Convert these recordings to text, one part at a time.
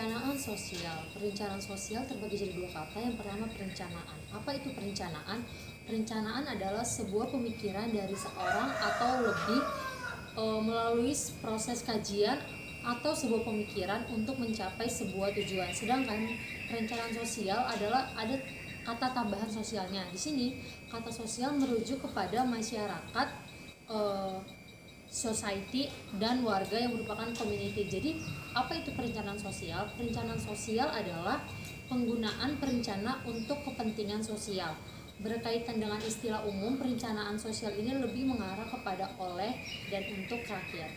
perencanaan sosial. Perencanaan sosial terbagi jadi dua kata. Yang pertama perencanaan. Apa itu perencanaan? Perencanaan adalah sebuah pemikiran dari seorang atau lebih e, melalui proses kajian atau sebuah pemikiran untuk mencapai sebuah tujuan. Sedangkan perencanaan sosial adalah ada kata tambahan sosialnya. Di sini kata sosial merujuk kepada masyarakat e, society dan warga yang merupakan community. Jadi, apa itu perencanaan sosial? Perencanaan sosial adalah penggunaan perencana untuk kepentingan sosial. Berkaitan dengan istilah umum, perencanaan sosial ini lebih mengarah kepada oleh dan untuk rakyat.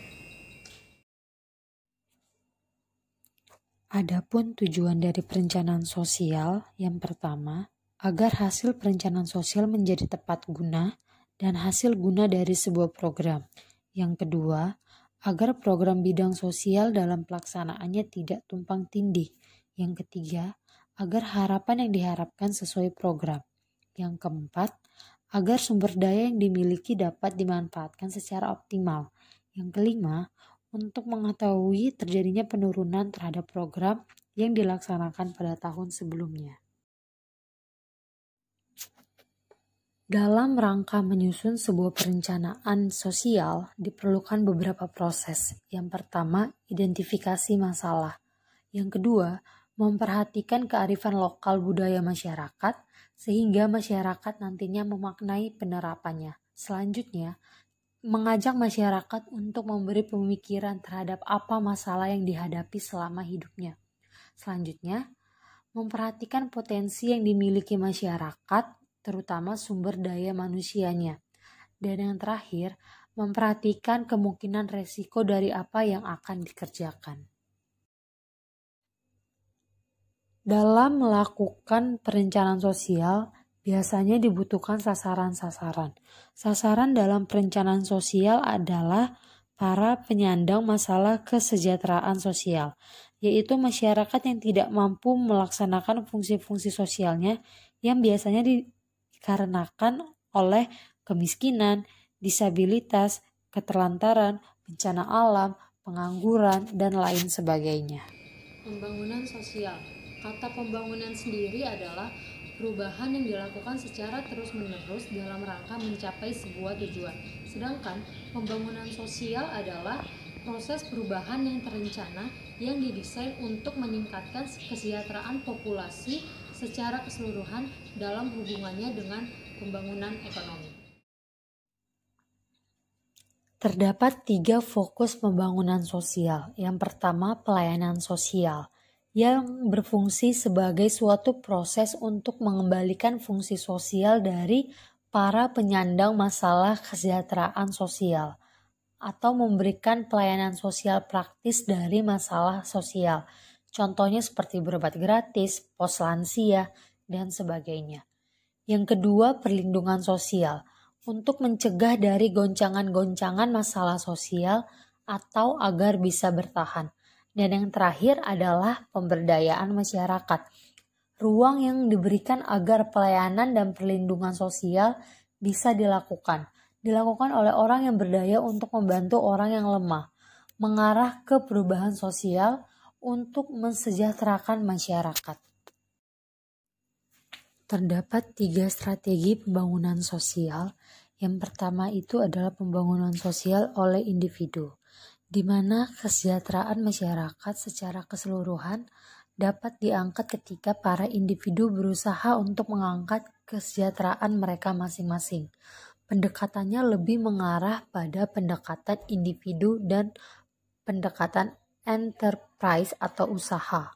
Adapun tujuan dari perencanaan sosial yang pertama, agar hasil perencanaan sosial menjadi tepat guna dan hasil guna dari sebuah program. Yang kedua, agar program bidang sosial dalam pelaksanaannya tidak tumpang tindih. Yang ketiga, agar harapan yang diharapkan sesuai program. Yang keempat, agar sumber daya yang dimiliki dapat dimanfaatkan secara optimal. Yang kelima, untuk mengetahui terjadinya penurunan terhadap program yang dilaksanakan pada tahun sebelumnya. Dalam rangka menyusun sebuah perencanaan sosial, diperlukan beberapa proses. Yang pertama, identifikasi masalah. Yang kedua, memperhatikan kearifan lokal budaya masyarakat, sehingga masyarakat nantinya memaknai penerapannya. Selanjutnya, mengajak masyarakat untuk memberi pemikiran terhadap apa masalah yang dihadapi selama hidupnya. Selanjutnya, memperhatikan potensi yang dimiliki masyarakat terutama sumber daya manusianya. Dan yang terakhir, memperhatikan kemungkinan resiko dari apa yang akan dikerjakan. Dalam melakukan perencanaan sosial, biasanya dibutuhkan sasaran-sasaran. Sasaran dalam perencanaan sosial adalah para penyandang masalah kesejahteraan sosial, yaitu masyarakat yang tidak mampu melaksanakan fungsi-fungsi sosialnya yang biasanya di, dikarenakan oleh kemiskinan, disabilitas, keterlantaran, bencana alam, pengangguran, dan lain sebagainya. Pembangunan sosial. Kata pembangunan sendiri adalah perubahan yang dilakukan secara terus-menerus dalam rangka mencapai sebuah tujuan. Sedangkan pembangunan sosial adalah proses perubahan yang terencana yang didesain untuk meningkatkan kesejahteraan populasi secara keseluruhan dalam hubungannya dengan pembangunan ekonomi. Terdapat tiga fokus pembangunan sosial. Yang pertama, pelayanan sosial yang berfungsi sebagai suatu proses untuk mengembalikan fungsi sosial dari para penyandang masalah kesejahteraan sosial atau memberikan pelayanan sosial praktis dari masalah sosial Contohnya seperti berobat gratis, pos lansia, dan sebagainya. Yang kedua, perlindungan sosial untuk mencegah dari goncangan-goncangan masalah sosial atau agar bisa bertahan. Dan yang terakhir adalah pemberdayaan masyarakat. Ruang yang diberikan agar pelayanan dan perlindungan sosial bisa dilakukan. Dilakukan oleh orang yang berdaya untuk membantu orang yang lemah. Mengarah ke perubahan sosial, untuk mensejahterakan masyarakat. Terdapat tiga strategi pembangunan sosial. Yang pertama itu adalah pembangunan sosial oleh individu, di mana kesejahteraan masyarakat secara keseluruhan dapat diangkat ketika para individu berusaha untuk mengangkat kesejahteraan mereka masing-masing. Pendekatannya lebih mengarah pada pendekatan individu dan pendekatan enterprise atau usaha.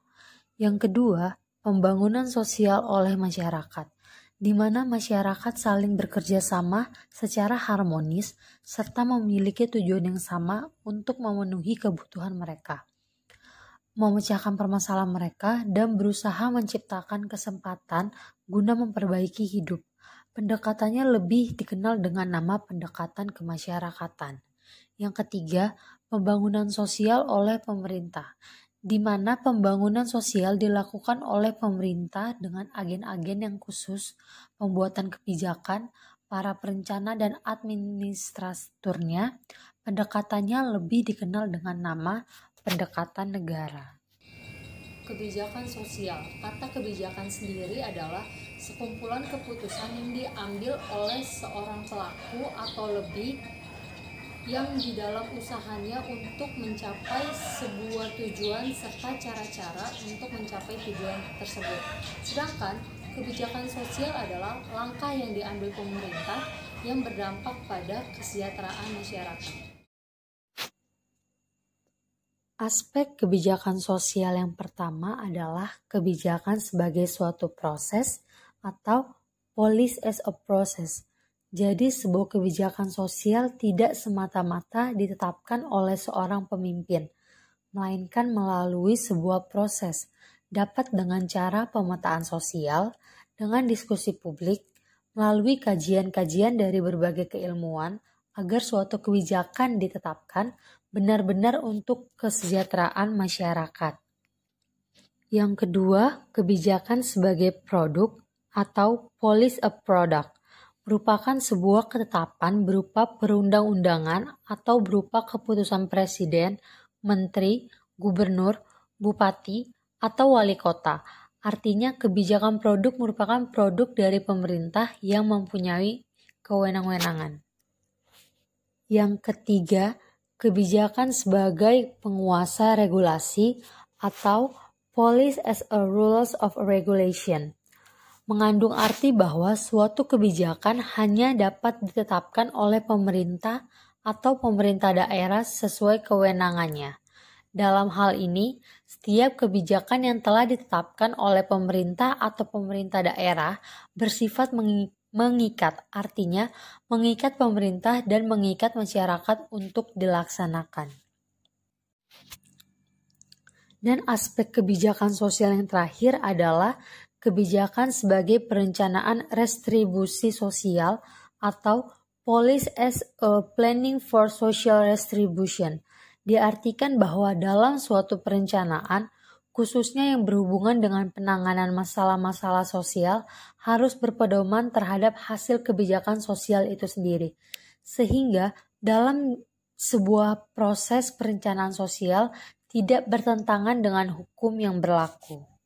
Yang kedua, pembangunan sosial oleh masyarakat, di mana masyarakat saling bekerja sama secara harmonis serta memiliki tujuan yang sama untuk memenuhi kebutuhan mereka. Memecahkan permasalahan mereka dan berusaha menciptakan kesempatan guna memperbaiki hidup. Pendekatannya lebih dikenal dengan nama pendekatan kemasyarakatan. Yang ketiga, pembangunan sosial oleh pemerintah, di mana pembangunan sosial dilakukan oleh pemerintah dengan agen-agen yang khusus, pembuatan kebijakan, para perencana dan administraturnya, pendekatannya lebih dikenal dengan nama pendekatan negara. Kebijakan sosial. Kata kebijakan sendiri adalah sekumpulan keputusan yang diambil oleh seorang pelaku atau lebih yang di dalam usahanya untuk mencapai sebuah tujuan serta cara-cara untuk mencapai tujuan tersebut. Sedangkan kebijakan sosial adalah langkah yang diambil pemerintah yang berdampak pada kesejahteraan masyarakat. Aspek kebijakan sosial yang pertama adalah kebijakan sebagai suatu proses atau police as a process jadi sebuah kebijakan sosial tidak semata-mata ditetapkan oleh seorang pemimpin, melainkan melalui sebuah proses, dapat dengan cara pemetaan sosial, dengan diskusi publik, melalui kajian-kajian dari berbagai keilmuan, agar suatu kebijakan ditetapkan benar-benar untuk kesejahteraan masyarakat. Yang kedua, kebijakan sebagai produk atau police a product merupakan sebuah ketetapan berupa perundang-undangan atau berupa keputusan presiden, menteri, gubernur, bupati, atau wali kota. Artinya kebijakan produk merupakan produk dari pemerintah yang mempunyai kewenang-wenangan. Yang ketiga, kebijakan sebagai penguasa regulasi atau police as a rules of regulation mengandung arti bahwa suatu kebijakan hanya dapat ditetapkan oleh pemerintah atau pemerintah daerah sesuai kewenangannya. Dalam hal ini, setiap kebijakan yang telah ditetapkan oleh pemerintah atau pemerintah daerah bersifat mengikat, artinya mengikat pemerintah dan mengikat masyarakat untuk dilaksanakan. Dan aspek kebijakan sosial yang terakhir adalah kebijakan sebagai perencanaan restribusi sosial atau police as a planning for social restribution diartikan bahwa dalam suatu perencanaan khususnya yang berhubungan dengan penanganan masalah-masalah sosial harus berpedoman terhadap hasil kebijakan sosial itu sendiri. Sehingga dalam sebuah proses perencanaan sosial tidak bertentangan dengan hukum yang berlaku.